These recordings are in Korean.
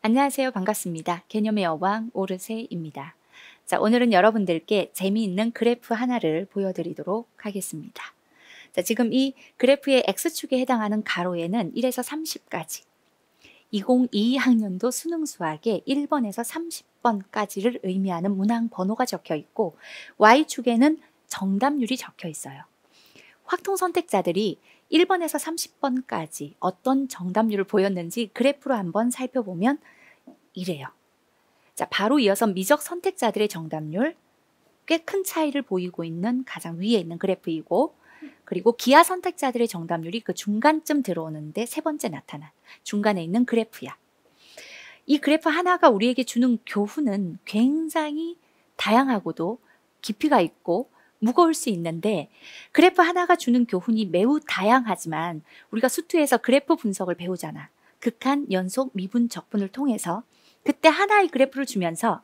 안녕하세요. 반갑습니다. 개념의 여왕 오르세입니다. 자, 오늘은 여러분들께 재미있는 그래프 하나를 보여드리도록 하겠습니다. 자, 지금 이 그래프의 X축에 해당하는 가로에는 1에서 30까지 2022학년도 수능 수학의 1번에서 30번까지를 의미하는 문항 번호가 적혀 있고 Y축에는 정답률이 적혀 있어요. 확통 선택자들이 1번에서 30번까지 어떤 정답률을 보였는지 그래프로 한번 살펴보면 이래요. 자, 바로 이어서 미적 선택자들의 정답률 꽤 큰 차이를 보이고 있는 가장 위에 있는 그래프이고 그리고 기아 선택자들의 정답률이 그 중간쯤 들어오는데 세 번째 나타난 중간에 있는 그래프야. 이 그래프 하나가 우리에게 주는 교훈은 굉장히 다양하고도 깊이가 있고 무거울 수 있는데 그래프 하나가 주는 교훈이 매우 다양하지만 우리가 수투에서 그래프 분석을 배우잖아. 극한, 연속, 미분, 적분을 통해서 그때 하나의 그래프를 주면서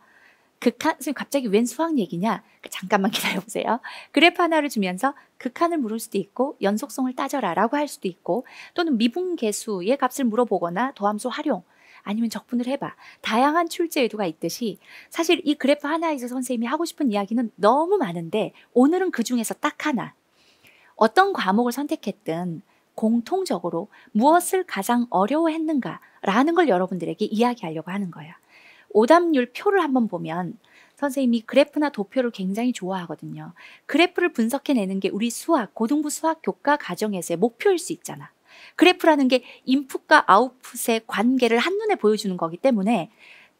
극한, 선생님 갑자기 웬 수학 얘기냐? 그 잠깐만 기다려보세요. 그래프 하나를 주면서 극한을 물을 수도 있고 연속성을 따져라 라고 할 수도 있고 또는 미분 개수의 값을 물어보거나 더함수 활용 아니면 적분을 해봐. 다양한 출제 의도가 있듯이 사실 이 그래프 하나에서 선생님이 하고 싶은 이야기는 너무 많은데 오늘은 그 중에서 딱 하나. 어떤 과목을 선택했든 공통적으로 무엇을 가장 어려워했는가라는 걸 여러분들에게 이야기하려고 하는 거야 오답률 표를 한번 보면 선생님이 그래프나 도표를 굉장히 좋아하거든요. 그래프를 분석해내는 게 우리 수학, 고등부 수학 교과 과정에서의 목표일 수 있잖아. 그래프라는 게 인풋과 아웃풋의 관계를 한눈에 보여주는 거기 때문에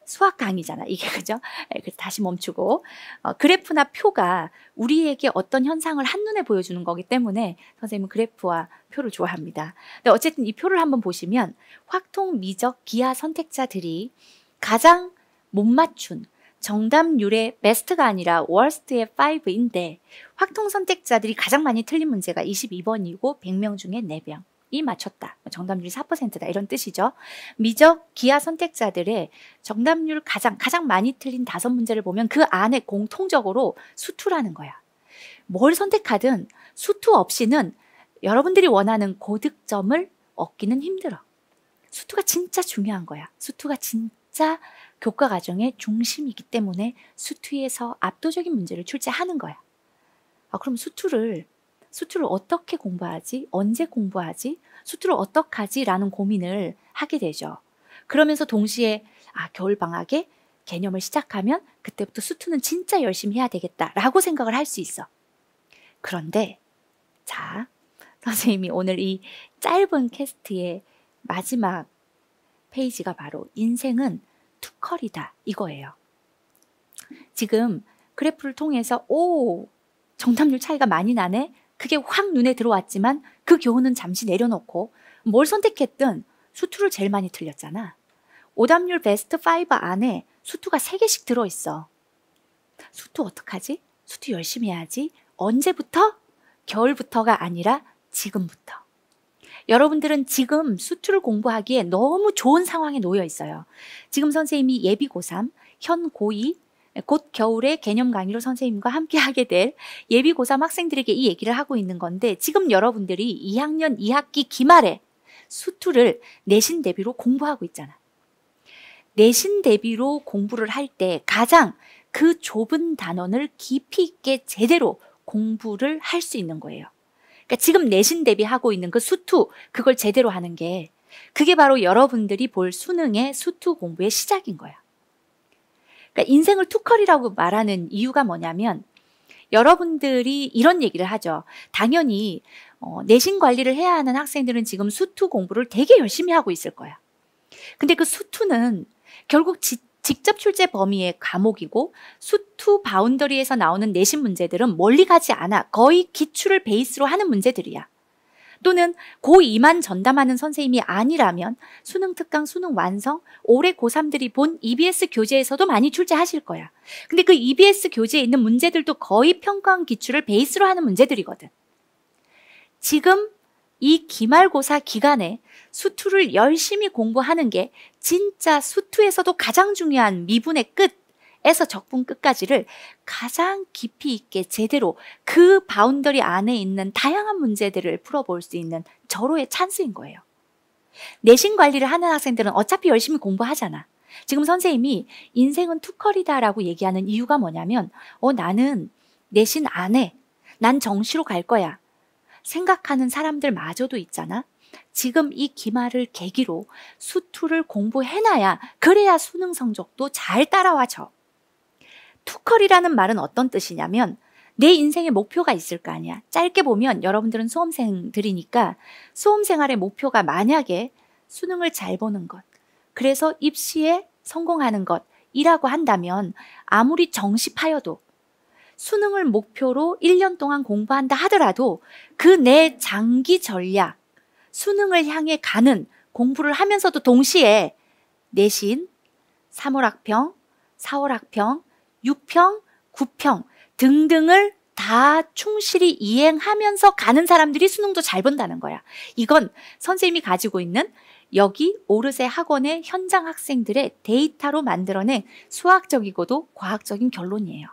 수학 강의잖아. 이게 그죠? 예, 그래서 다시 멈추고 어, 그래프나 표가 우리에게 어떤 현상을 한눈에 보여주는 거기 때문에 선생님은 그래프와 표를 좋아합니다. 근데 어쨌든 이 표를 한번 보시면 확통, 미적, 기하 선택자들이 가장 못 맞춘 정답률의 베스트가 아니라 월스트의 5인데 확통 선택자들이 가장 많이 틀린 문제가 22번이고 100명 중에 4명. 이 맞췄다. 정답률 이 4%다. 이런 뜻이죠. 미적 기하 선택자들의 정답률 가장 가장 많이 틀린 다섯 문제를 보면 그 안에 공통적으로 수투라는 거야. 뭘 선택하든 수투 없이는 여러분들이 원하는 고득점을 얻기는 힘들어. 수투가 진짜 중요한 거야. 수투가 진짜 교과 과정의 중심이기 때문에 수투에서 압도적인 문제를 출제하는 거야. 아, 그럼 수투를 수투를 어떻게 공부하지? 언제 공부하지? 수투를 어떡하지? 라는 고민을 하게 되죠. 그러면서 동시에 아, 겨울방학에 개념을 시작하면 그때부터 수투는 진짜 열심히 해야 되겠다라고 생각을 할 수 있어. 그런데 자, 선생님이 오늘 이 짧은 캐스트의 마지막 페이지가 바로 인생은 투컬이다 이거예요. 지금 그래프를 통해서 오, 정답률 차이가 많이 나네. 그게 확 눈에 들어왔지만 그 교훈은 잠시 내려놓고 뭘 선택했든 수투를 제일 많이 틀렸잖아. 오답률 베스트 5 안에 수투가 3개씩 들어있어. 수투 어떡하지? 수투 열심히 해야지. 언제부터? 겨울부터가 아니라 지금부터. 여러분들은 지금 수투를 공부하기에 너무 좋은 상황에 놓여 있어요. 지금 선생님이 예비 고3, 현 고2, 네, 곧 겨울에 개념 강의로 선생님과 함께 하게 될 예비 고3 학생들에게 이 얘기를 하고 있는 건데 지금 여러분들이 2학년 2학기 기말에 수투를 내신 대비로 공부하고 있잖아. 내신 대비로 공부를 할 때 가장 그 좁은 단원을 깊이 있게 제대로 공부를 할 수 있는 거예요. 그러니까 지금 내신 대비하고 있는 그 수투 그걸 제대로 하는 게 그게 바로 여러분들이 볼 수능의 수투 공부의 시작인 거야. 그러니까 인생을 투컬이라고 말하는 이유가 뭐냐면 여러분들이 이런 얘기를 하죠. 당연히 어, 내신 관리를 해야 하는 학생들은 지금 수투 공부를 되게 열심히 하고 있을 거야. 근데 그 수투는 결국 지, 직접 출제 범위의 과목이고 수투 바운더리에서 나오는 내신 문제들은 멀리 가지 않아. 거의 기출을 베이스로 하는 문제들이야. 또는 고2만 전담하는 선생님이 아니라면 수능 특강, 수능 완성, 올해 고3들이 본 EBS 교재에서도 많이 출제하실 거야. 근데 그 EBS 교재에 있는 문제들도 거의 평가원 기출을 베이스로 하는 문제들이거든. 지금 이 기말고사 기간에 수투를 열심히 공부하는 게 진짜 수투에서도 가장 중요한 미분의 끝 에서 적분 끝까지를 가장 깊이 있게 제대로 그 바운더리 안에 있는 다양한 문제들을 풀어볼 수 있는 절호의 찬스인 거예요. 내신 관리를 하는 학생들은 어차피 열심히 공부하잖아. 지금 선생님이 인생은 투컬이다라고 얘기하는 이유가 뭐냐면, 어, 나는 내신 안 해. 난 정시로 갈 거야. 생각하는 사람들마저도 있잖아. 지금 이 기말을 계기로 수투를 공부해놔야 그래야 수능 성적도 잘따라와 줘. 투컬이라는 말은 어떤 뜻이냐면 내 인생의 목표가 있을 거 아니야. 짧게 보면 여러분들은 수험생들이니까 수험 생활의 목표가 만약에 수능을 잘 보는 것, 그래서 입시에 성공하는 것이라고 한다면 아무리 정시 파여도 수능을 목표로 1년 동안 공부한다 하더라도 그 내 장기 전략, 수능을 향해 가는 공부를 하면서도 동시에 내신, 3월 학평, 4월 학평, 6평, 9평 등등을 다 충실히 이행하면서 가는 사람들이 수능도 잘 본다는 거야. 이건 선생님이 가지고 있는 여기 오르세 학원의 현장 학생들의 데이터로 만들어낸 수학적이고도 과학적인 결론이에요.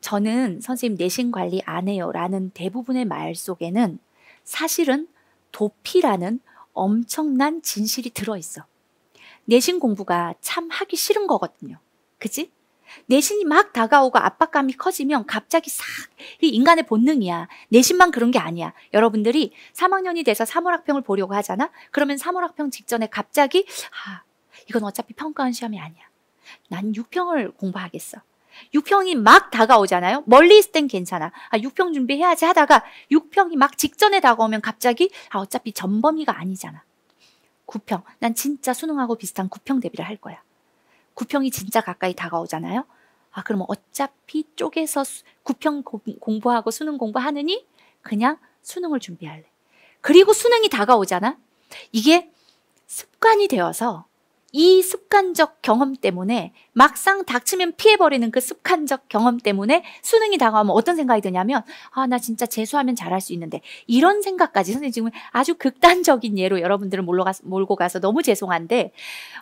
저는 선생님 내신 관리 안 해요 라는 대부분의 말 속에는 사실은 도피라는 엄청난 진실이 들어있어. 내신 공부가 참 하기 싫은 거거든요. 그지? 내신이 막 다가오고 압박감이 커지면 갑자기 싹 인간의 본능이야. 내신만 그런 게 아니야. 여러분들이 3학년이 돼서 3월 학평을 보려고 하잖아. 그러면 3월 학평 직전에 갑자기 아 이건 어차피 평가원 시험이 아니야. 난 6평을 공부하겠어. 6평이 막 다가오잖아요. 멀리 있을 땐 괜찮아. 아, 6평 준비해야지 하다가 6평이 막 직전에 다가오면 갑자기 아, 어차피 전범위가 아니잖아. 9평. 난 진짜 수능하고 비슷한 9평 대비를 할 거야. 구평이 진짜 가까이 다가오잖아요. 아, 그럼 어차피 쪼개서 구평 공부하고 수능 공부하느니 그냥 수능을 준비할래. 그리고 수능이 다가오잖아. 이게 습관이 되어서 이 습관적 경험 때문에 막상 닥치면 피해버리는 그 습관적 경험 때문에 수능이 다가오면 어떤 생각이 드냐면 아 나 진짜 재수하면 잘할 수 있는데 이런 생각까지 선생님 지금 아주 극단적인 예로 여러분들을 몰고 가서, 몰고 가서 너무 죄송한데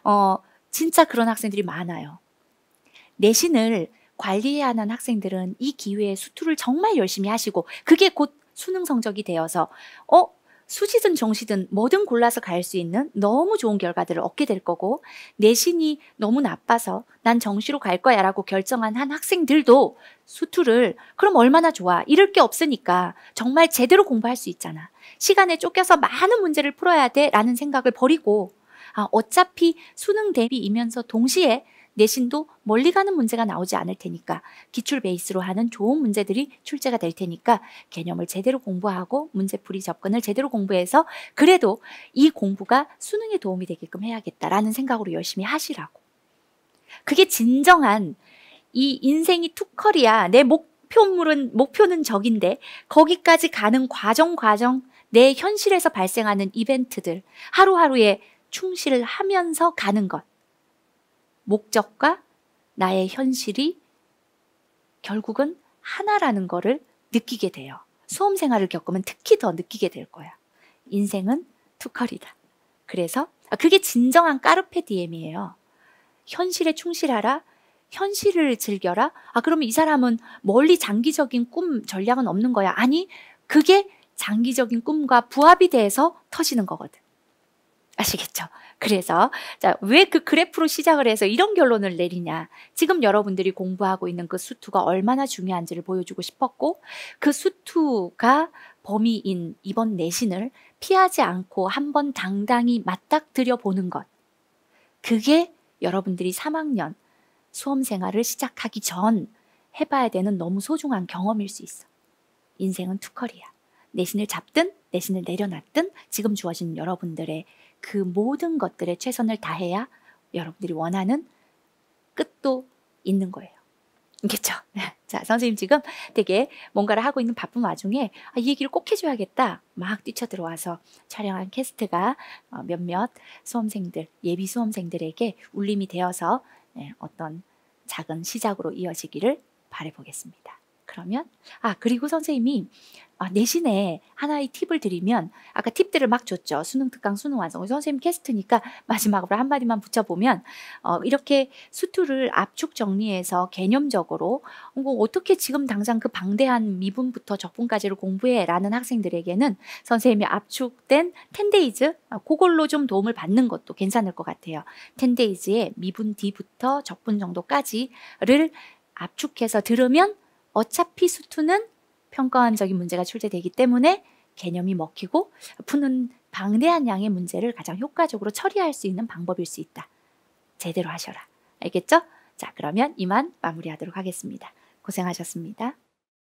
어 진짜 그런 학생들이 많아요. 내신을 관리해야 하는 학생들은 이 기회에 수투를 정말 열심히 하시고 그게 곧 수능 성적이 되어서 어 수시든 정시든 뭐든 골라서 갈 수 있는 너무 좋은 결과들을 얻게 될 거고 내신이 너무 나빠서 난 정시로 갈 거야라고 결정한 한 학생들도 수투를 그럼 얼마나 좋아 이럴 게 없으니까 정말 제대로 공부할 수 있잖아 시간에 쫓겨서 많은 문제를 풀어야 돼라는 생각을 버리고 아, 어차피 수능 대비이면서 동시에 내신도 멀리 가는 문제가 나오지 않을 테니까 기출 베이스로 하는 좋은 문제들이 출제가 될 테니까 개념을 제대로 공부하고 문제풀이 접근을 제대로 공부해서 그래도 이 공부가 수능에 도움이 되게끔 해야겠다라는 생각으로 열심히 하시라고. 그게 진정한 이 인생이 투컬이야. 내 목표물은 목표는 적인데 거기까지 가는 과정 과정 내 현실에서 발생하는 이벤트들 하루하루의 충실을 하면서 가는 것. 목적과 나의 현실이 결국은 하나라는 거를 느끼게 돼요. 수험 생활을 겪으면 특히 더 느끼게 될 거야. 인생은 투컬이다. 그래서 아, 그게 진정한 까르페 디엠이에요. 현실에 충실하라. 현실을 즐겨라. 아, 그러면 이 사람은 멀리 장기적인 꿈 전략은 없는 거야. 아니, 그게 장기적인 꿈과 부합이 돼서 터지는 거거든. 아시겠죠? 그래서 자, 왜 그 그래프로 시작을 해서 이런 결론을 내리냐. 지금 여러분들이 공부하고 있는 그 수투가 얼마나 중요한지를 보여주고 싶었고 그 수투가 범위인 이번 내신을 피하지 않고 한번 당당히 맞닥뜨려 보는 것. 그게 여러분들이 3학년 수험 생활을 시작하기 전 해봐야 되는 너무 소중한 경험일 수 있어. 인생은 투컬이야. 내신을 잡든 내신을 내려놨든 지금 주어진 여러분들의 그 모든 것들에 최선을 다해야 여러분들이 원하는 끝도 있는 거예요. 알겠죠? 네. 자, 선생님 지금 되게 뭔가를 하고 있는 바쁜 와중에 아, 이 얘기를 꼭 해줘야겠다. 막 뛰쳐 들어와서 촬영한 캐스트가 어, 몇몇 수험생들, 예비 수험생들에게 울림이 되어서 네, 어떤 작은 시작으로 이어지기를 바라보겠습니다. 그러면 아 그리고 선생님이 아, 내신에 하나의 팁을 드리면 아까 팁들을 막 줬죠. 수능 특강 수능 완성. 선생님 캐스트니까 마지막으로 한마디만 붙여보면 어, 이렇게 수투를 압축 정리해서 개념적으로 어, 뭐 어떻게 지금 당장 그 방대한 미분부터 적분까지를 공부해라는 학생들에게는 선생님이 압축된 텐데이즈 아, 그걸로 좀 도움을 받는 것도 괜찮을 것 같아요. 텐데이즈의 미분 D부터 적분 정도까지를 압축해서 들으면 어차피 수투는 평가원적인 문제가 출제되기 때문에 개념이 먹히고 푸는 방대한 양의 문제를 가장 효과적으로 처리할 수 있는 방법일 수 있다. 제대로 하셔라. 알겠죠? 자, 그러면 이만 마무리하도록 하겠습니다. 고생하셨습니다.